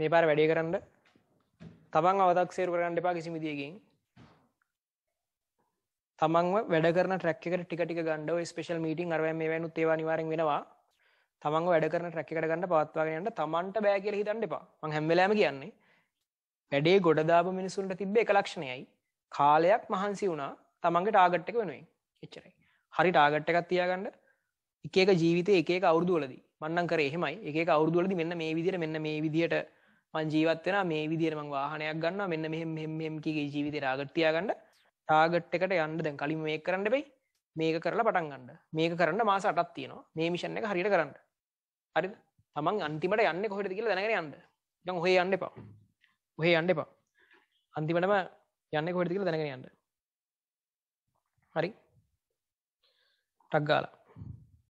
මේ පාර වැඩේ කරන්න තමන් අවතක් සේරු කරන්න එපා කිසි විදිියකින් තමන්ව වැඩ කරන ට්‍රක්කට ටිකටි ගන්ඩ ස්පේෂල් මීටින් අරව මේ වැනු තේවා නිවාරෙන් වෙනවා තමන් වැඩ කරන ට්‍රැක්කට ගන්න පවත්වාගෙනට තමන්ට බෑ කියල හිතන්න එපා මං හැම්බලෑම කියන්නේ වැඩේ ගොඩදාප මිනිසුන්ට තිබ්බේ එක ලක්ෂණයයි කාලයක් මහන්සි වුණා තමන්ගේ ටාගට් එක වෙනුවෙන් එච්චරයි හරි ටාගට් එකත් තියාගන්න එකක ජීවිත එක අවුරදුවලදී මන්නන් කරේ හෙමයි එක අවුරදුවලද මෙන්න මේ විදිර මෙන්න මේ විදියට මං ජීවත් වෙන මේ විදිහට මං වාහනයක් ගන්නවා මෙන්න මෙහෙම මෙහෙම මෙහෙම කීගේ ජීවිතේ රාගට් තියා ගන්න ටාගට් එකට යන්න දැන් කලින් මේක කරන්න බෑ මේක කරලා පටන් ගන්න මේක කරන්න මාස 8ක් තියෙනවා මේ මිෂන් එක හරියට කරන්න හරිද තමන් අන්තිමට යන්නේ කොහෙටද කියලා දැනගෙන යන්න දැන් ඔහේ යන්න එපා ඔහේ යන්න එපා අන්තිමටම යන්නේ කොහෙටද කියලා දැනගෙන යන්න හරි ටක් ගාලා